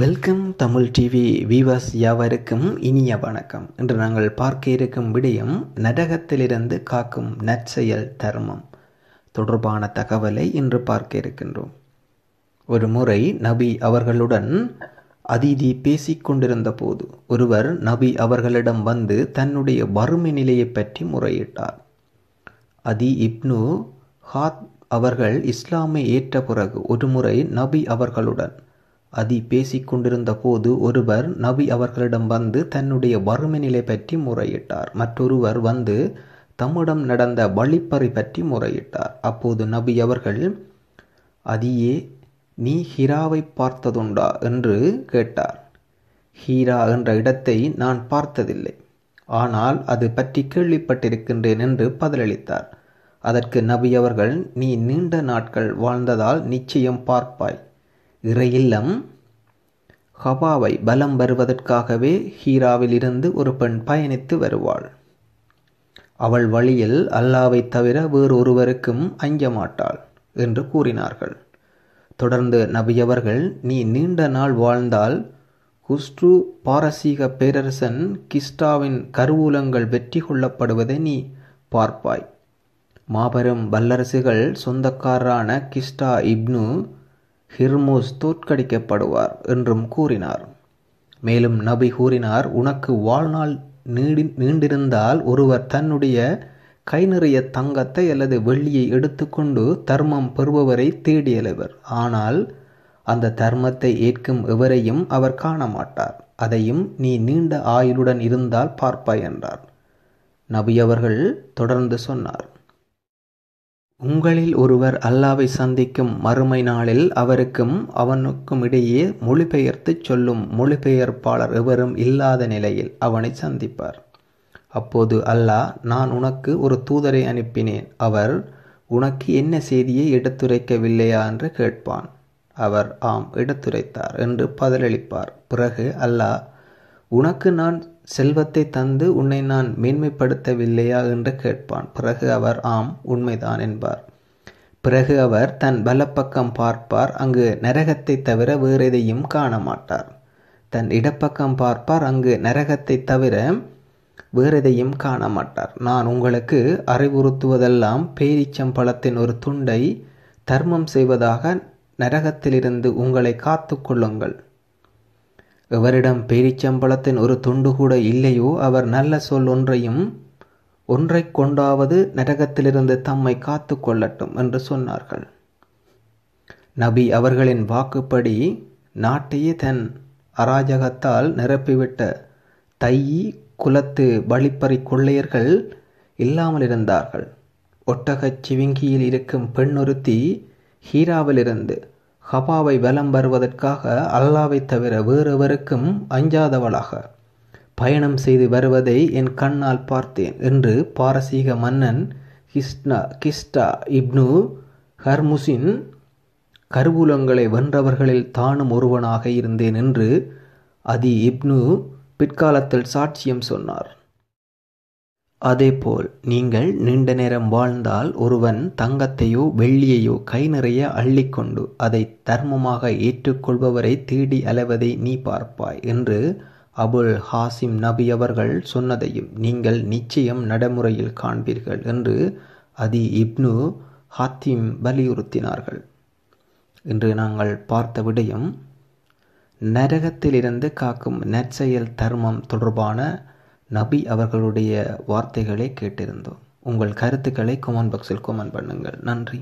welcome Tamil TV viewers யாவருக்கும் இனிய வணக்கம் இன்று நாங்கள் பார்க்க இருக்கும் விடயம் நடகத்திலிருந்து காக்கும் நற்செயல் தர்மம் தொடர்பான தகவலை இன்று பார்க்க இருக்கின்றோம் ஒரு முறை நபி அவர்களுடன் அதிதி பேசிக்கொண்டிருந்த போது ஒருவர் நபி அவர்களிடம் வந்து தன்னுடைய வறுமை நிலையை பற்றி முறையிட்டார் அதி இப்னு ஹாத் அவர்கள் இஸ்லாமை ஏற்ற பிறகு ஒரு முறை நபி அவர்களுடன் அதி பேசிக் போது ஒருவர் நபி அவர்களிடம் வந்து தன்னுடைய வறுமை நிலை பற்றி முறையிட்டார் மற்றொருவர் வந்து தம்மிடம் நடந்த வழிப்பறை பற்றி முறையிட்டார் அப்போது நபி அவர்கள் அதியே நீ ஹீராவை பார்த்ததுண்டா என்று கேட்டார் ஹீரா என்ற இடத்தை நான் பார்த்ததில்லை ஆனால் அது பற்றி கேள்விப்பட்டிருக்கின்றேன் என்று பதிலளித்தார் அதற்கு நபி அவர்கள் நீ நீண்ட நாட்கள் வாழ்ந்ததால் நிச்சயம் பார்ப்பாய் இறையில்லம் ஹவாவை பலம் வருவதற்காகவே ஹீராவிலிருந்து ஒரு பெண் பயணித்து வருவாள் அவள் வழியில் அல்லாவை தவிர வேறொருவருக்கும் அஞ்ச மாட்டாள் என்று கூறினார்கள் தொடர்ந்து நபியவர்கள் நீ நீண்ட நாள் வாழ்ந்தால் குஸ்ட்ரு பாரசீக பேரரசன் கிஸ்டாவின் கருவூலங்கள் வெற்றி கொள்ளப்படுவதை நீ பார்ப்பாய் மாபெரும் வல்லரசுகள் சொந்தக்காரரான கிஸ்டா இப்னு ஹிர்மூஸ் தோற்கடிக்கப்படுவார் என்றும் கூறினார் மேலும் நபி கூறினார் உனக்கு வாழ்நாள் நீடி நீண்டிருந்தால் ஒருவர் தன்னுடைய கை நிறைய தங்கத்தை அல்லது வெள்ளியை எடுத்துக்கொண்டு தர்மம் பெறுபவரை தேடியலவர் ஆனால் அந்த தர்மத்தை ஏற்கும் எவரையும் அவர் காண மாட்டார் அதையும் நீ நீண்ட ஆயுளுடன் இருந்தால் பார்ப்பாய் என்றார் நபி அவர்கள் தொடர்ந்து சொன்னார் உங்களில் ஒருவர் அல்லாவை சந்திக்கும் மறுமை நாளில் அவருக்கும் அவனுக்கும் இடையே மொழிபெயர்த்துச் சொல்லும் மொழிபெயர்ப்பாளர் எவரும் இல்லாத நிலையில் அவனை சந்திப்பார் அப்போது அல்லாஹ் நான் உனக்கு ஒரு தூதரை அனுப்பினேன் அவர் உனக்கு என்ன செய்தியை எடுத்துரைக்கவில்லையா என்று கேட்பான் அவர் ஆம் எடுத்துரைத்தார் என்று பதிலளிப்பார் பிறகு அல்லாஹ் உனக்கு நான் செல்வத்தை தந்து உன்னை நான் மேன்மைப்படுத்தவில்லையா என்று கேட்பான் பிறகு அவர் ஆம் உண்மைதான் என்பார் பிறகு அவர் தன் பலப்பக்கம் பார்ப்பார் அங்கு நரகத்தை தவிர வேறெதையும் காண மாட்டார் தன் இடப்பக்கம் பார்ப்பார் அங்கு நரகத்தை தவிர வேறெதையும் காண மாட்டார் நான் உங்களுக்கு அறிவுறுத்துவதெல்லாம் பேரிச்சம் பழத்தின் ஒரு துண்டை தர்மம் செய்வதாக நரகத்திலிருந்து உங்களை காத்து கொள்ளுங்கள் எவரிடம் பேரிச்சம்பளத்தின் ஒரு துண்டு கூட இல்லையோ அவர் நல்ல சொல் ஒன்றையும் ஒன்றை கொண்டாவது நரகத்திலிருந்து தம்மை காத்து கொள்ளட்டும் என்று சொன்னார்கள் நபி அவர்களின் வாக்குப்படி நாட்டையே தன் அராஜகத்தால் நிரப்பிவிட்ட தையி குலத்து வழிப்பறி கொள்ளையர்கள் இல்லாமல் இருந்தார்கள் ஒட்டகச் சிவிங்கியில் இருக்கும் பெண்ணொருத்தி ஹீராவிலிருந்து ஹபாவை பலம் வருவதற்காக அல்லாவை தவிர வேறெவருக்கும் அஞ்சாதவளாக பயணம் செய்து வருவதை என் கண்ணால் பார்த்தேன் என்று பாரசீக மன்னன் கிஸ்னா கிஸ்டா இப்னு ஹர்முசின் கருவூலங்களை வென்றவர்களில் தானும் ஒருவனாக இருந்தேன் என்று அதி இப்னு பிற்காலத்தில் சாட்சியம் சொன்னார் அதேபோல் நீங்கள் நீண்ட நேரம் வாழ்ந்தால் ஒருவன் தங்கத்தையோ வெள்ளியையோ கை நிறைய அள்ளிக்கொண்டு அதை தர்மமாக ஏற்றுக்கொள்பவரை தேடி அலைவதை நீ பார்ப்பாய் என்று அபுல் ஹாசிம் நபி அவர்கள் சொன்னதையும் நீங்கள் நிச்சயம் நடைமுறையில் காண்பீர்கள் என்று அதி இப்னு ஹாத்திம் வலியுறுத்தினார்கள் இன்று நாங்கள் பார்த்த விடயம் நரகத்திலிருந்து காக்கும் நற்செயல் தர்மம் தொடர்பான நபி அவர்களுடைய வார்த்தைகளை கேட்டிருந்தோம் உங்கள் கருத்துக்களை கமெண்ட் பாக்ஸில் கமெண்ட் பண்ணுங்கள் நன்றி